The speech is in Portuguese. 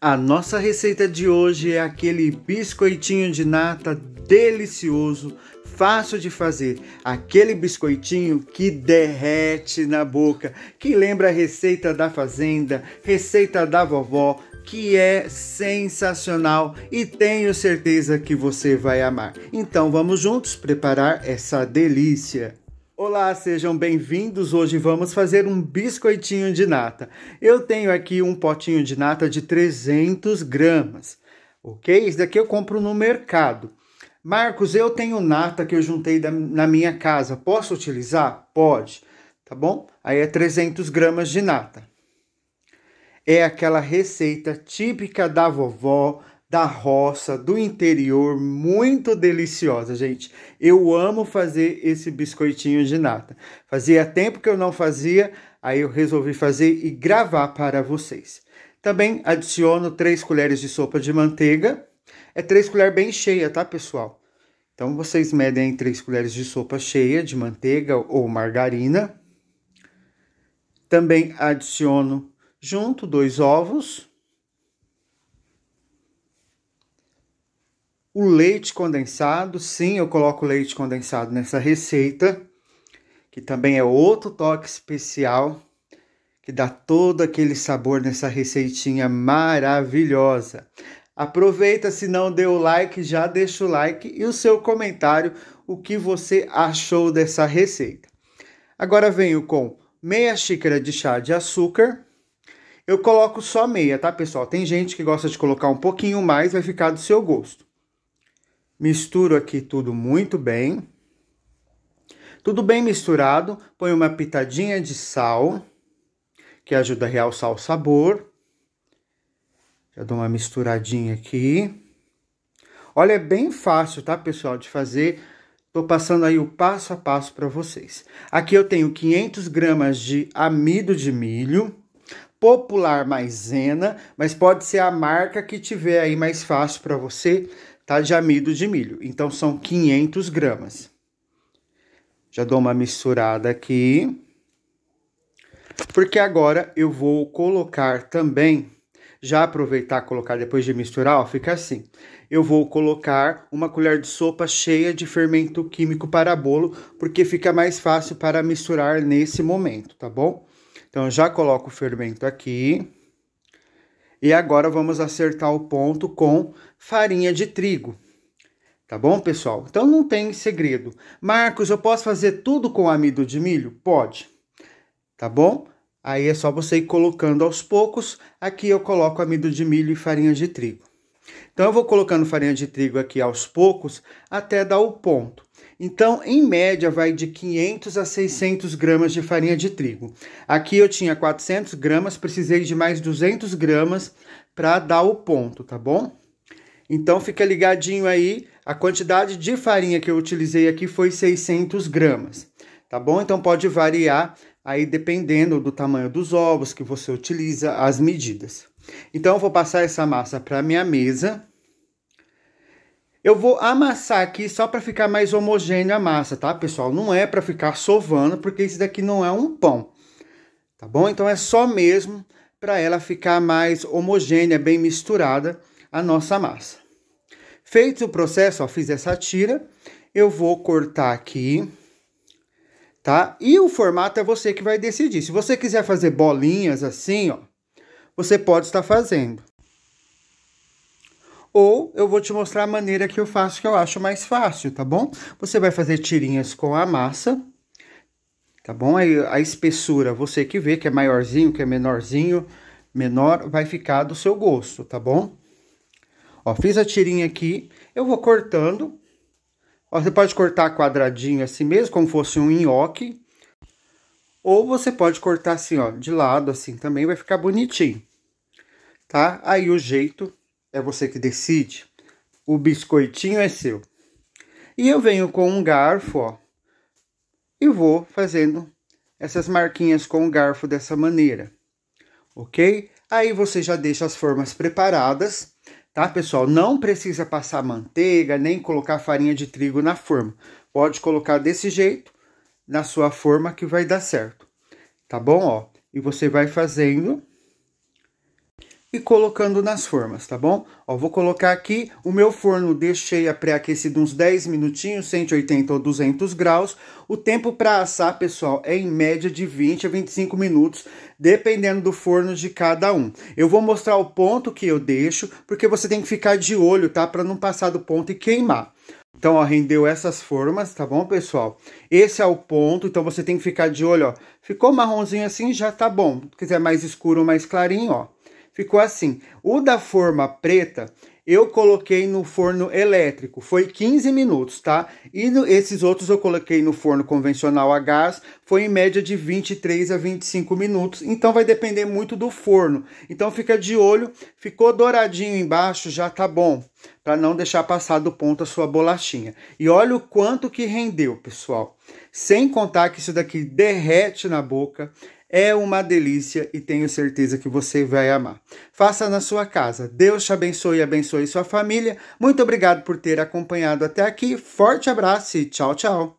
A nossa receita de hoje é aquele biscoitinho de nata delicioso, fácil de fazer, aquele biscoitinho que derrete na boca, que lembra a receita da fazenda, receita da vovó, que é sensacional e tenho certeza que você vai amar. Então vamos juntos preparar essa delícia. Olá, sejam bem-vindos. Hoje vamos fazer um biscoitinho de nata. Eu tenho aqui um potinho de nata de 300 gramas, ok? Isso daqui eu compro no mercado. Marcos, eu tenho nata que eu juntei da, na minha casa. Posso utilizar? Pode, tá bom? Aí é 300 gramas de nata. É aquela receita típica da vovó, da roça, do interior, muito deliciosa, gente. Eu amo fazer esse biscoitinho de nata. Fazia tempo que eu não fazia, aí eu resolvi fazer e gravar para vocês. Também adiciono 3 colheres de sopa de manteiga. É 3 colheres bem cheia, tá, pessoal? Então vocês medem 3 colheres de sopa cheia de manteiga ou margarina. Também adiciono junto dois ovos o leite condensado. Sim, eu coloco leite condensado nessa receita, que também é outro toque especial que dá todo aquele sabor nessa receitinha maravilhosa. Aproveita, se não deu like, já deixa o like e o seu comentário, o que você achou dessa receita. Agora venho com meia xícara de chá de açúcar. Eu coloco só meia, tá, pessoal? Tem gente que gosta de colocar um pouquinho mais, vai ficar do seu gosto. Misturo aqui tudo muito bem. Tudo bem misturado, põe uma pitadinha de sal, que ajuda a realçar o sabor. Já dou uma misturadinha aqui. Olha, é bem fácil, tá, pessoal, de fazer. Tô passando aí o passo a passo para vocês. Aqui eu tenho 500 gramas de amido de milho, popular maisena, mas pode ser a marca que tiver aí mais fácil para você tá, de amido de milho. Então, são 500 gramas. Já dou uma misturada aqui. Porque agora eu vou colocar também, já aproveitar colocar depois de misturar, ó, fica assim. Eu vou colocar uma colher de sopa cheia de fermento químico para bolo, porque fica mais fácil para misturar nesse momento, tá bom? Então, já coloco o fermento aqui. E agora vamos acertar o ponto com farinha de trigo. Tá bom, pessoal? Então não tem segredo. Marcos, eu posso fazer tudo com amido de milho? Pode. Tá bom? Aí é só você ir colocando aos poucos. Aqui eu coloco amido de milho e farinha de trigo. Então eu vou colocando farinha de trigo aqui aos poucos até dar o ponto. Então, em média, vai de 500 a 600 gramas de farinha de trigo. Aqui eu tinha 400 gramas, precisei de mais 200 gramas para dar o ponto, tá bom? Então, fica ligadinho aí. A quantidade de farinha que eu utilizei aqui foi 600 gramas, tá bom? Então, pode variar aí dependendo do tamanho dos ovos que você utiliza, as medidas. Então, eu vou passar essa massa para minha mesa eu vou amassar aqui só para ficar mais homogêneo a massa, tá, pessoal? Não é para ficar sovando, porque isso daqui não é um pão, tá bom? Então é só mesmo para ela ficar mais homogênea, bem misturada a nossa massa. Feito o processo, ó, fiz essa tira, eu vou cortar aqui, tá? E o formato é você que vai decidir. Se você quiser fazer bolinhas assim, ó, você pode estar fazendo ou eu vou te mostrar a maneira que eu faço que eu acho mais fácil, tá bom? Você vai fazer tirinhas com a massa, tá bom? Aí a espessura, você que vê que é maiorzinho, que é menorzinho, menor, vai ficar do seu gosto, tá bom? Ó, fiz a tirinha aqui, eu vou cortando. Ó, você pode cortar quadradinho assim mesmo, como fosse um nhoque. Ou você pode cortar assim, ó, de lado assim também, vai ficar bonitinho. Tá? Aí o jeito é você que decide. O biscoitinho é seu. E eu venho com um garfo, ó, e vou fazendo essas marquinhas com o garfo dessa maneira, ok? Aí você já deixa as formas preparadas, tá, pessoal? Não precisa passar manteiga, nem colocar farinha de trigo na forma. Pode colocar desse jeito, na sua forma, que vai dar certo, tá bom, ó? E você vai fazendo e colocando nas formas, tá bom? Ó, vou colocar aqui, o meu forno deixei a pré-aquecido uns 10 minutinhos, 180 ou 200 graus. O tempo para assar, pessoal, é em média de 20 a 25 minutos, dependendo do forno de cada um. Eu vou mostrar o ponto que eu deixo, porque você tem que ficar de olho, tá? Para não passar do ponto e queimar. Então, ó, rendeu essas formas, tá bom, pessoal? Esse é o ponto, então você tem que ficar de olho, ó. Ficou marronzinho assim, já tá bom. Se quiser mais escuro ou mais clarinho, ó ficou assim. O da forma preta eu coloquei no forno elétrico, foi 15 minutos, tá? E no, esses outros eu coloquei no forno convencional a gás, foi em média de 23 a 25 minutos, então vai depender muito do forno. Então fica de olho, ficou douradinho embaixo, já tá bom, para não deixar passar do ponto a sua bolachinha. E olha o quanto que rendeu, pessoal. Sem contar que isso daqui derrete na boca, é uma delícia e tenho certeza que você vai amar. Faça na sua casa. Deus te abençoe e abençoe sua família. Muito obrigado por ter acompanhado até aqui. Forte abraço e tchau, tchau.